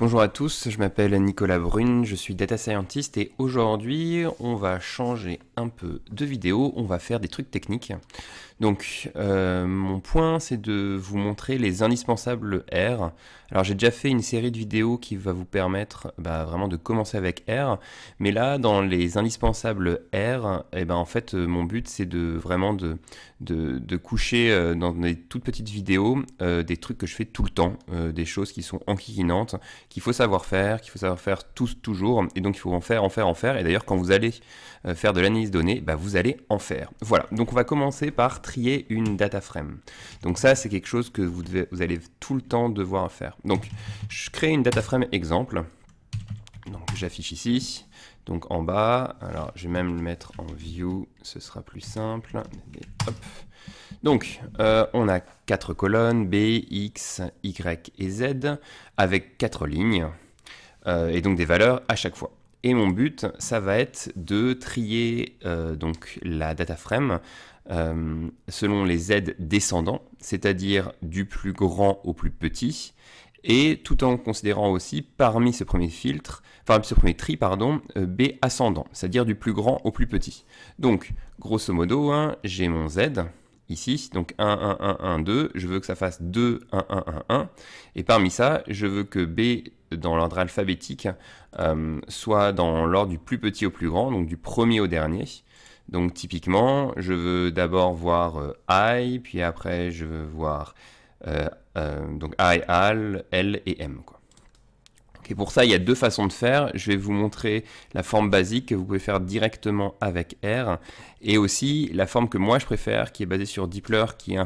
Bonjour à tous, je m'appelle Nicolas Brune, je suis data scientist et aujourd'hui on va changer un peu de vidéos, on va faire des trucs techniques. Donc euh, mon point c'est de vous montrer les indispensables R. Alors j'ai déjà fait une série de vidéos qui va vous permettre bah, vraiment de commencer avec R, mais là dans les indispensables R, et eh ben, en fait euh, mon but c'est de vraiment de, de, coucher euh, dans des toutes petites vidéos des trucs que je fais tout le temps, des choses qui sont enquiquinantes, qu'il faut savoir faire, qu'il faut savoir faire tous toujours, et donc il faut en faire, en faire, en faire, et d'ailleurs quand vous allez faire de l'analyse données, bah, vous allez en faire. Voilà, donc on va commencer par trier une data frame. Donc ça, c'est quelque chose que vous, allez tout le temps devoir faire. Donc, je crée une data frame exemple. Donc j'affiche ici. Donc en bas, alors je vais même le mettre en view, ce sera plus simple. Donc euh, on a quatre colonnes, B, X, Y et Z, avec quatre lignes, euh, et donc des valeurs à chaque fois. Et mon but, ça va être de trier euh, donc la data frame euh, selon les Z descendants, c'est-à-dire du plus grand au plus petit, et tout en considérant aussi parmi ce premier filtre, enfin ce premier tri, pardon, euh, B ascendant, c'est-à-dire du plus grand au plus petit. Donc, grosso modo, hein, j'ai mon Z, ici. Donc 1, 1, 1, 1, 2. Je veux que ça fasse 2, 1, 1, 1, 1. Et parmi ça, je veux que B, dans l'ordre alphabétique, euh, soit dans l'ordre du plus petit au plus grand, donc du premier au dernier. Donc typiquement, je veux d'abord voir euh, I, puis après je veux voir euh, donc I, AL, L et M. Quoi pour ça, il y a deux façons de faire. Je vais vous montrer la forme basique que vous pouvez faire directement avec R et aussi la forme que moi je préfère qui est basée sur Deepler qui est, euh,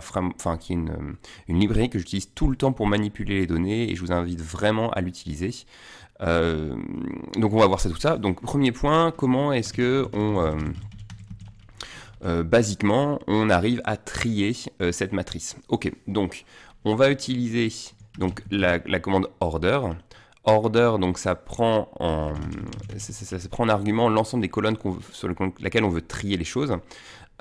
une, librairie que j'utilise tout le temps pour manipuler les données et je vous invite vraiment à l'utiliser. Euh, donc on va voir ça tout ça. Donc premier point, comment est-ce que euh, basiquement, on arrive à trier cette matrice. Ok, donc on va utiliser donc, la commande order order, donc ça prend en, ça, prend en argument l'ensemble des colonnes sur lesquelles on veut trier les choses.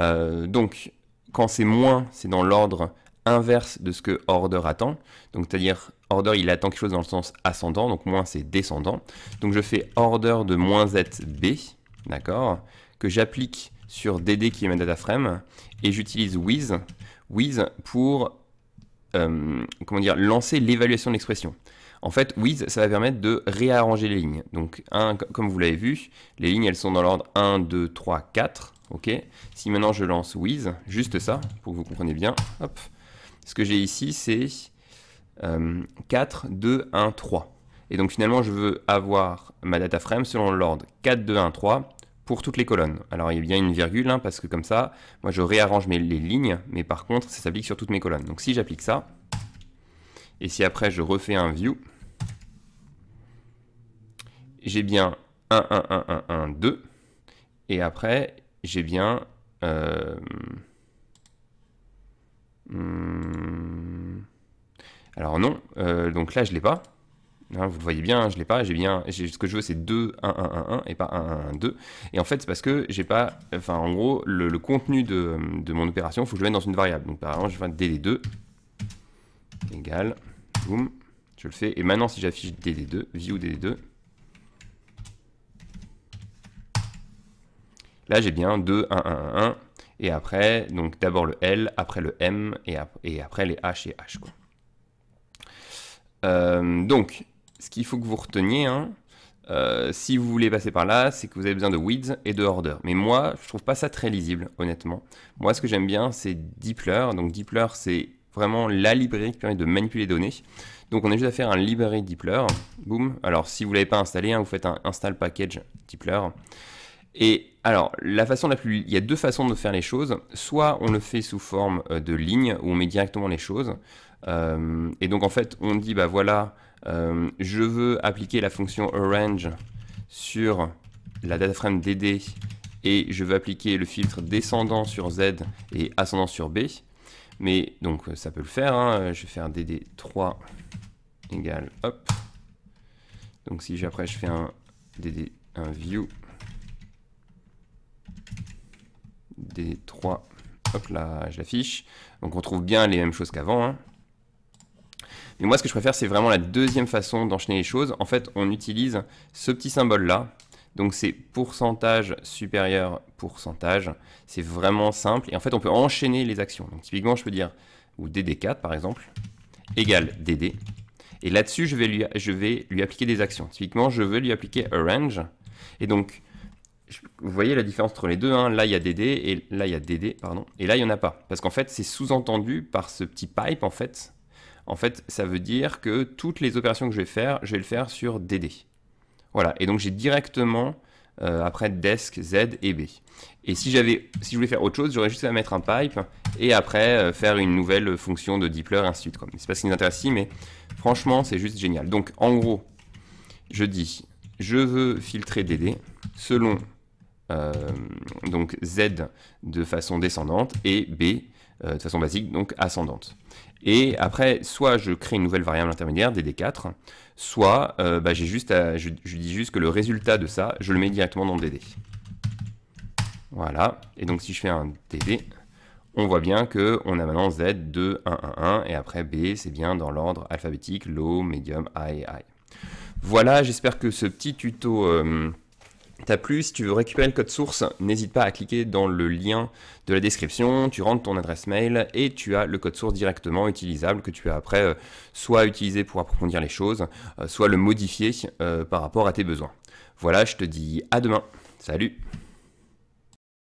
Euh, donc quand c'est moins, c'est dans l'ordre inverse de ce que order attend. Donc c'est-à-dire order, il attend quelque chose dans le sens ascendant, donc moins c'est descendant. Donc je fais order de moins zb, d'accord, que j'applique sur dd qui est ma data frame, et j'utilise with, pour euh, comment dire, lancer l'évaluation de l'expression. En fait, with, ça va permettre de réarranger les lignes. Donc, comme vous l'avez vu, les lignes, elles sont dans l'ordre 1, 2, 3, 4. OK Si maintenant je lance with, juste ça, pour que vous compreniez bien, hop, ce que j'ai ici, c'est 4, 2, 1, 3. Et donc finalement, je veux avoir ma data frame selon l'ordre 4, 2, 1, 3 pour toutes les colonnes. Alors il y a bien une virgule, hein, parce que comme ça, moi je réarrange mes, les lignes, mais par contre, ça s'applique sur toutes mes colonnes. Donc si j'applique ça, et si après je refais un view, j'ai bien 1, 1, 1, 1, 1, 2. Et après, j'ai bien... Euh, hmm. alors non, euh, donc là, je ne l'ai pas. Hein, vous le voyez bien, je l'ai pas, j'ai bien, ce que je veux c'est 2, 1, 1, 1, 1 et pas 1, 1, 1, 2. Et en fait, c'est parce que j'ai pas, enfin en gros, le, contenu de, mon opération, il faut que je le mette dans une variable. Donc par exemple, je vais faire dd2 égale, boum, je le fais. Et maintenant, si j'affiche dd2, view dd2, Là, j'ai bien 2, 1, 1, 1, 1. Et après, donc d'abord le L, après le M, et, après les H et H. Euh, donc, ce qu'il faut que vous reteniez, hein, euh, si vous voulez passer par là, c'est que vous avez besoin de width et de order. Mais moi, je trouve pas ça très lisible, honnêtement. Moi, ce que j'aime bien, c'est DIPLUR. Donc DIPLUR, c'est vraiment la librairie qui permet de manipuler les données. Donc on est juste à faire un library DIPLUR. Boom. Alors si vous l'avez pas installé, hein, vous faites un install package DIPLUR. Et alors, la façon plus... il y a deux façons de faire les choses. Soit on le fait sous forme euh, de ligne, où on met directement les choses. Euh, et donc, en fait, on dit, bah voilà, euh, je veux appliquer la fonction arrange sur la dataframe DD, et je veux appliquer le filtre descendant sur Z et ascendant sur B. Mais donc, ça peut le faire. Hein. Je vais faire DD3 égale, hop. Donc, si après je fais un DD, un view D3, Hop là, je l'affiche. Donc on trouve bien les mêmes choses qu'avant. Hein. Mais moi, ce que je préfère, c'est vraiment la deuxième façon d'enchaîner les choses. En fait, on utilise ce petit symbole-là. Donc c'est pourcentage supérieur pourcentage. C'est vraiment simple. Et en fait, on peut enchaîner les actions. Donc typiquement, je peux dire, ou DD4 par exemple, égale DD. Et là-dessus, je, je, vais lui appliquer des actions. Typiquement, je veux lui appliquer arrange. Et donc, vous voyez la différence entre les deux, hein. là il y a DD et là il y a DD, pardon, et là il n'y en a pas. Parce qu'en fait c'est sous-entendu par ce petit pipe en fait. En fait ça veut dire que toutes les opérations que je vais faire, je vais le faire sur DD. Voilà, et donc j'ai directement euh, après desk, Z et B. Et si, j'avais, si je voulais faire autre chose, j'aurais juste à mettre un pipe et après euh, faire une nouvelle fonction de deepler, ainsi de suite. C'est pas ce qui nous intéresse ici, mais franchement c'est juste génial. Donc en gros, je dis je veux filtrer DD selon euh, donc Z de façon descendante et B euh, de façon basique, donc ascendante. Et après, soit je crée une nouvelle variable intermédiaire, dd4, soit euh, bah, j'ai juste je, dis juste que le résultat de ça, je le mets directement dans dd. Voilà, et donc si je fais un dd, on voit bien que on a maintenant z de 1, 1, 1, et après b, c'est bien dans l'ordre alphabétique, low, medium, high high. Voilà, j'espère que ce petit tuto... T'as plus, si tu veux récupérer le code source, n'hésite pas à cliquer dans le lien de la description, tu rentres ton adresse mail et tu as le code source directement utilisable que tu as après euh, soit utilisé pour approfondir les choses, euh, soit le modifier euh, par rapport à tes besoins. Voilà, je te dis à demain. Salut